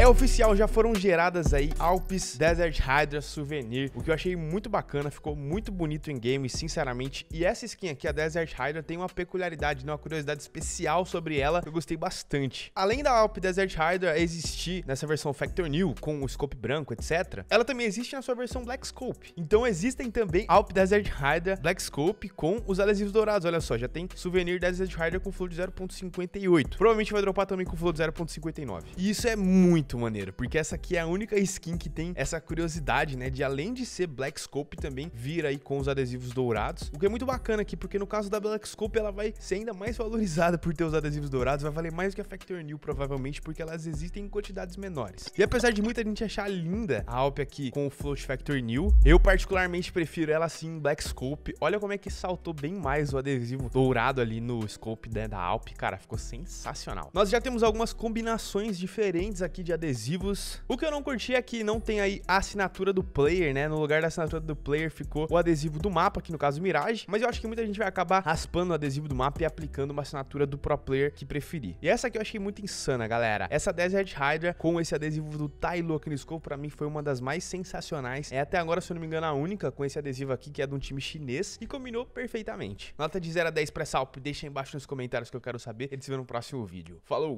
É oficial, já foram geradas aí Alpes Desert Hydra Souvenir, o que eu achei muito bacana, ficou muito bonito em game, sinceramente. E essa skin aqui, a Desert Hydra, tem uma peculiaridade, né? uma curiosidade especial sobre ela, que eu gostei bastante. Além da Alp Desert Hydra existir nessa versão Factor New, com o scope branco, etc., ela também existe na sua versão Black Scope. Então existem também Alp Desert Hydra Black Scope com os adesivos dourados, olha só, já tem Souvenir Desert Hydra com flow de 0.58. Provavelmente vai dropar também com flow de 0.59. E isso é muito muito maneiro, porque essa aqui é a única skin que tem essa curiosidade, né, de além de ser Black Scope também vir aí com os adesivos dourados, o que é muito bacana aqui, porque no caso da Black Scope ela vai ser ainda mais valorizada por ter os adesivos dourados, vai valer mais do que a Factor New provavelmente, porque elas existem em quantidades menores. E apesar de muita gente achar linda a Alp aqui com o Float Factor New, eu particularmente prefiro ela assim em Black Scope. Olha como é que saltou bem mais o adesivo dourado ali no scope né, da Alp, cara, ficou sensacional. Nós já temos algumas combinações diferentes aqui de adesivos. O que eu não curti é que não tem aí a assinatura do player, né? No lugar da assinatura do player ficou o adesivo do mapa, que no caso Mirage, mas eu acho que muita gente vai acabar raspando o adesivo do mapa e aplicando uma assinatura do Pro Player que preferir. E essa aqui eu achei muito insana, galera. Essa Desert Hydra com esse adesivo do Tylo aqui no escopo, pra mim foi uma das mais sensacionais. É até agora, se eu não me engano, a única com esse adesivo aqui, que é de um time chinês, e combinou perfeitamente. Nota de 0 a 10 pra essa Alp, deixa aí embaixo nos comentários que eu quero saber. gente se vê no próximo vídeo. Falou!